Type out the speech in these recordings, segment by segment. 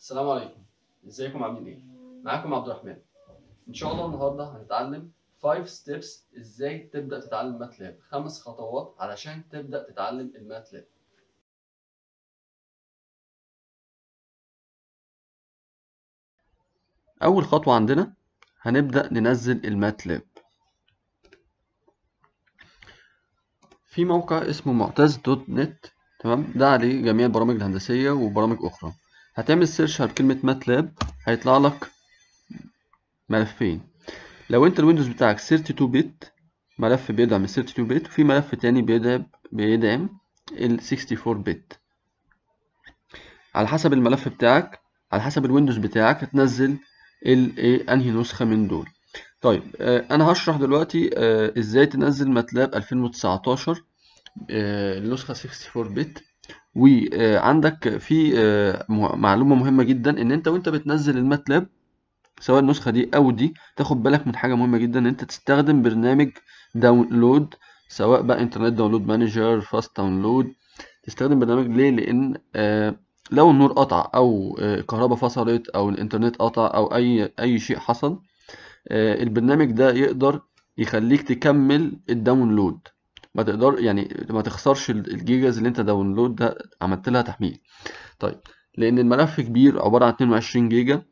السلام عليكم ازيكم عاملين ايه معاكم عبد الرحمن ان شاء الله النهارده هنتعلم 5 ستيبس ازاي تبدا تتعلم ماتلاب خمس خطوات علشان تبدا تتعلم الماتلاب اول خطوه عندنا هنبدا ننزل الماتلاب في موقع اسمه معتز دوت نت تمام ده عليه جميع البرامج الهندسيه وبرامج اخرى هتعمل سيرش على كلمة ماتلاب هيطلع لك ملفين لو انت الويندوز بتاعك 32 بت ملف بيدعم ال 32 بت وفي ملف تاني بيدعم بيدعم ال 64 بت على حسب الملف بتاعك على حسب الويندوز بتاعك هتنزل ال ايه انهي نسخة من دول طيب آه انا هشرح دلوقتي آه ازاي تنزل ماتلاب 2019 آه النسخة 64 بت وعندك آه، في آه، معلومه مهمه جدا ان انت وانت بتنزل الماتلاب سواء النسخه دي او دي تاخد بالك من حاجه مهمه جدا ان انت تستخدم برنامج داونلود سواء بقى انترنت داونلود مانجر فاست داونلود تستخدم برنامج ليه لان آه، لو النور قطع او الكهرباء فصلت او الانترنت قطع او اي اي شيء حصل البرنامج ده يقدر يخليك تكمل الداونلود ما تقدر يعني ما تخسرش الجيجاز اللي انت داونلود ده عملت لها تحميل طيب لان الملف كبير عباره عن 22 جيجا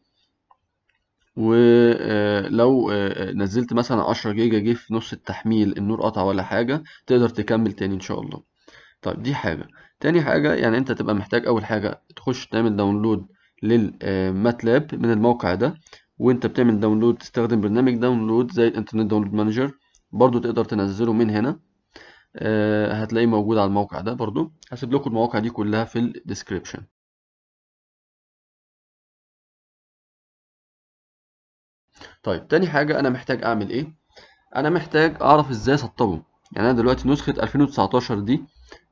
ولو آه، آه، آه، نزلت مثلا 10 جيجا جه في نص التحميل النور قطع ولا حاجه تقدر تكمل تاني ان شاء الله طيب دي حاجه تاني حاجه يعني انت تبقى محتاج اول حاجه تخش تعمل داونلود للماتلاب من الموقع ده وانت بتعمل داونلود تستخدم برنامج داونلود زي الانترنت داونلود مانجر برضو تقدر تنزله من هنا آه، هتلاقيه موجود على الموقع ده برضو هسيب لكم المواقع دي كلها في الديسكريبشن طيب تاني حاجة أنا محتاج أعمل إيه؟ أنا محتاج أعرف إزاي أسطبه يعني أنا دلوقتي نسخة 2019 دي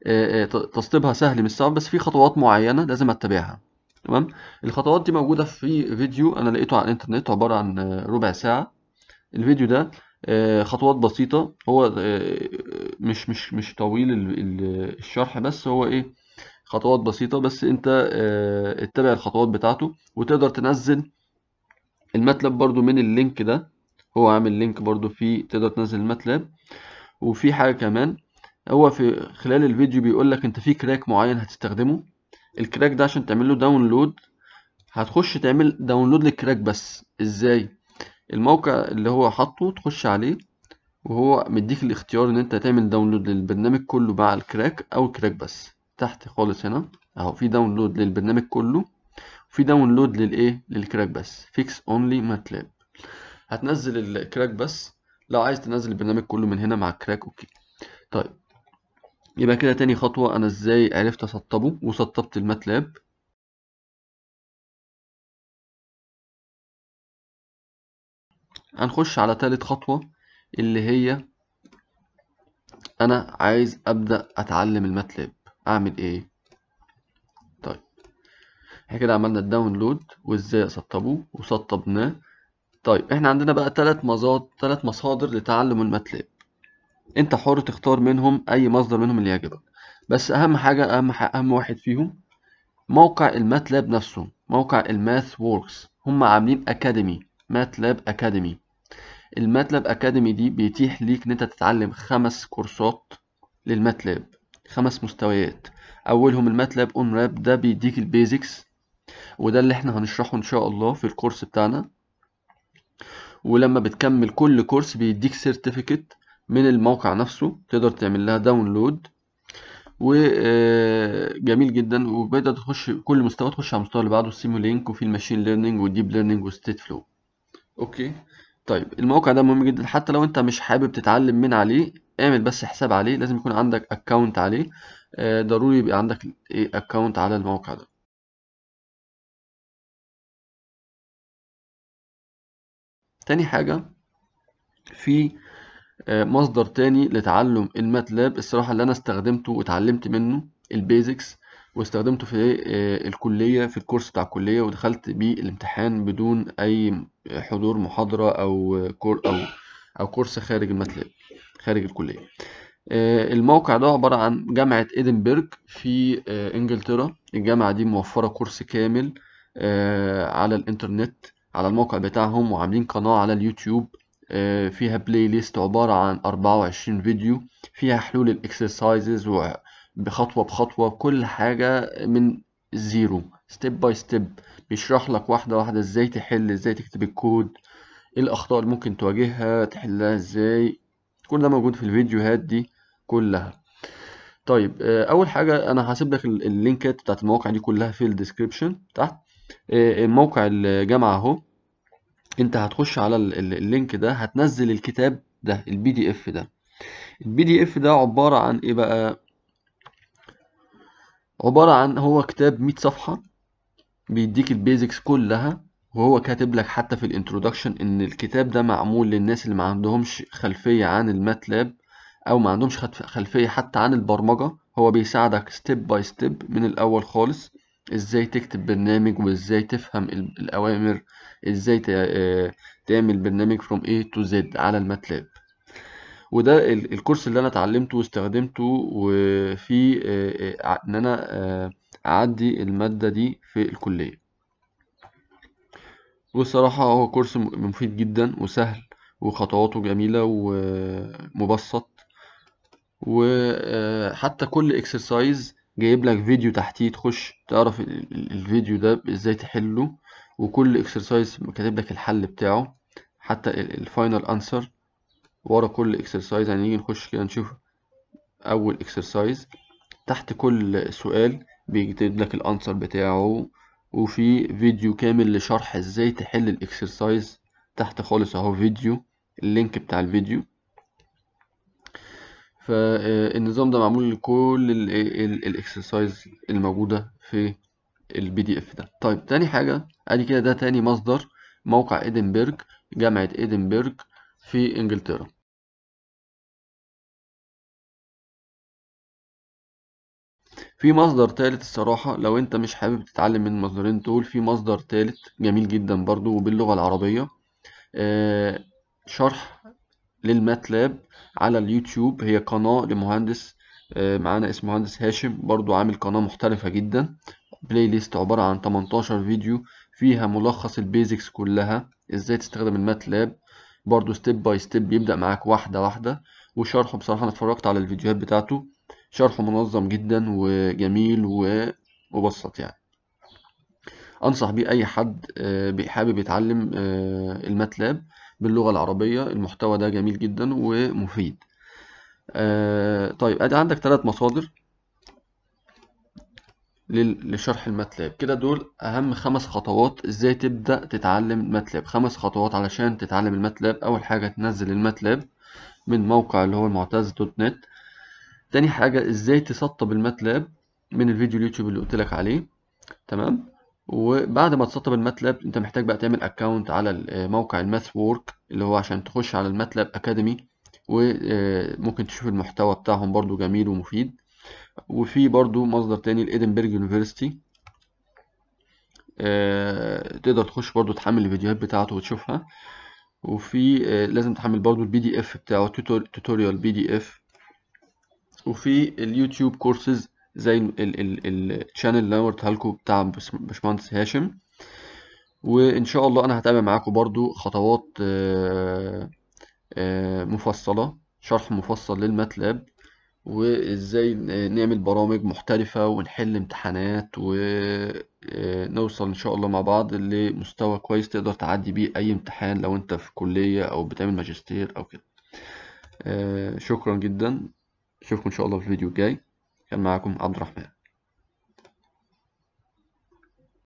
آه، آه، تسطيبها سهل مش صعب بس في خطوات معينة لازم أتبعها تمام الخطوات دي موجودة في فيديو أنا لقيته على الإنترنت عبارة عن ربع ساعة الفيديو ده آه، خطوات بسيطة هو آه، مش مش مش طويل الشرح بس هو ايه خطوات بسيطة بس انت آه، اتبع الخطوات بتاعته وتقدر تنزل الماتلاب برضو من اللينك ده هو عامل لينك برضو فيه تقدر تنزل الماتلاب وفي حاجة كمان هو في خلال الفيديو بيقول لك انت في كراك معين هتستخدمه الكراك ده عشان تعمل له داونلود هتخش تعمل داونلود للكراك بس ازاي الموقع اللي هو حاطه تخش عليه وهو مديك الاختيار ان انت تعمل داونلود للبرنامج كله مع الكراك او الكراك بس تحت خالص هنا اهو في داونلود للبرنامج كله وفي داونلود للايه للكراك بس فيكس اونلي ماتلاب هتنزل الكراك بس لو عايز تنزل البرنامج كله من هنا مع الكراك اوكي طيب يبقى كده تاني خطوة انا ازاي عرفت اسطبه وسطبت الماتلاب هنخش على تالت خطوة اللي هي أنا عايز أبدأ أتعلم الماتلاب أعمل إيه؟ طيب إحنا كده عملنا الداونلود وإزاي أسطبه وسطبناه طيب إحنا عندنا بقى تلات مزاد تلات مصادر لتعلم الماتلاب أنت حر تختار منهم أي مصدر منهم اللي يعجبك بس أهم حاجة أهم حاجة أهم واحد فيهم موقع الماتلاب نفسه موقع الماث ووركس هم عاملين أكاديمي ماتلاب أكاديمي الماتلاب اكاديمي دي بيتيح ليك ان انت تتعلم خمس كورسات للماتلاب خمس مستويات اولهم الماتلاب اون راب ده بيديك البيزكس وده اللي احنا هنشرحه ان شاء الله في الكورس بتاعنا ولما بتكمل كل كورس بيديك سيرتيفيكت من الموقع نفسه تقدر تعمل لها داونلود وجميل آه، جدا وبتقدر تخش كل مستوى تخش على المستوى اللي بعده السيمولينك وفي الماشين ليرنينج والديب ليرنينج والستيت فلو اوكي طيب الموقع ده مهم جدا حتى لو انت مش حابب تتعلم من عليه اعمل بس حساب عليه لازم يكون عندك اكونت عليه آه، ضروري يبقى عندك اكونت إيه، على الموقع ده تاني حاجة في آه، مصدر تاني لتعلم الماتلاب الصراحة اللي أنا استخدمته واتعلمت منه البيزكس واستخدمته في إيه؟ آه، الكلية في الكورس بتاع الكلية ودخلت بيه الامتحان بدون أي حضور محاضرة أو كور أو أو كورس خارج الماتلاب خارج الكلية آه، الموقع ده عبارة عن جامعة إدنبرج في آه، إنجلترا الجامعة دي موفرة كورس كامل على الإنترنت على الموقع بتاعهم وعاملين قناة على اليوتيوب فيها بلاي ليست عبارة عن 24 فيديو فيها حلول الإكسرسايزز بخطوة بخطوة كل حاجة من زيرو ستيب باي ستيب بيشرح لك واحدة واحدة ازاي تحل ازاي تكتب الكود ايه الاخطاء اللي ممكن تواجهها تحلها ازاي كل ده موجود في الفيديوهات دي كلها طيب آه، اول حاجة انا هسيب لك اللينكات بتاعت المواقع دي كلها في الديسكريبشن تحت آه، آه، موقع الجامعة اهو انت هتخش على اللينك ده هتنزل الكتاب ده البي دي اف ده البي دي اف ده عبارة عن ايه بقى عبارة عن هو كتاب مئة صفحة بيديك البيزكس كلها وهو كاتب لك حتى في الانترودكشن ان الكتاب ده معمول للناس اللي ما عندهمش خلفية عن الماتلاب او ما عندهمش خلفية حتى عن البرمجة هو بيساعدك ستيب باي ستيب من الاول خالص ازاي تكتب برنامج وازاي تفهم الاوامر ازاي آه، تعمل برنامج from A to Z على الماتلاب وده الكورس اللي انا اتعلمته واستخدمته في ان انا اعدي المادة دي في الكلية والصراحة هو كورس مفيد جدا وسهل وخطواته جميلة ومبسط وحتى كل اكسرسايز جايب لك فيديو تحتيه تخش تعرف الفيديو ده ازاي تحله وكل اكسرسايز كاتب لك الحل بتاعه حتى الفاينل انسر ورا كل اكسرسايز هنيجي نخش كده نشوف اول اكسرسايز تحت كل سؤال بيكتب لك الانسر بتاعه وفي فيديو كامل لشرح ازاي تحل الاكسرسايز تحت خالص اهو فيديو اللينك بتاع الفيديو فالنظام آه، ده معمول لكل الاكسرسايز الموجودة في البي دي اف ده طيب تاني حاجة ادي كده ده تاني مصدر موقع ادنبرج جامعة ادنبرج في انجلترا في مصدر تالت الصراحة لو انت مش حابب تتعلم من المصدرين دول في مصدر تالت جميل جدا برضو وباللغة العربية آه، شرح للماتلاب على اليوتيوب هي قناة لمهندس آه، معانا اسم مهندس هاشم برضو عامل قناة مختلفة جدا بلاي ليست عبارة عن 18 فيديو فيها ملخص البيزكس كلها ازاي تستخدم الماتلاب برضو ستيب باي ستيب بيبدأ معاك واحدة واحدة وشرحه بصراحة انا اتفرجت على الفيديوهات بتاعته شرحه منظم جدا وجميل ومبسط يعني انصح بيه اي حد آه، حابب يتعلم آه، الماتلاب باللغه العربيه المحتوى ده جميل جدا ومفيد آه، طيب ادي عندك ثلاث مصادر لشرح الماتلاب كده دول اهم خمس خطوات ازاي تبدا تتعلم الماتلاب خمس خطوات علشان تتعلم الماتلاب اول حاجه تنزل الماتلاب من موقع اللي هو المعتز دوت نت تاني حاجة ازاي تسطب الماتلاب من الفيديو اليوتيوب اللي قلت لك عليه تمام وبعد ما تسطب الماتلاب انت محتاج بقى تعمل اكونت على آه، موقع الماث وورك اللي هو عشان تخش على الماتلاب اكاديمي وممكن آه، تشوف المحتوى بتاعهم برضو جميل ومفيد وفي برضو مصدر تاني الادنبرج آه، يونيفرستي تقدر تخش برضو تحمل الفيديوهات بتاعته وتشوفها وفي لازم تحمل برضو البي دي اف بتاعه توتوريال بي دي اف وفي اليوتيوب كورسز زي الشانل اللي انا وريتها لكم بتاع باشمهندس هاشم وان شاء الله انا هتابع معاكم برضو خطوات آه، آه، مفصله شرح مفصل للماتلاب وازاي نعمل برامج محترفة ونحل امتحانات ونوصل آه، ان شاء الله مع بعض لمستوى كويس تقدر تعدي بيه اي امتحان لو انت في كلية او بتعمل ماجستير او كده شكرا جدا اشوفكم ان شاء الله في الفيديو الجاي كان معاكم عبد الرحمن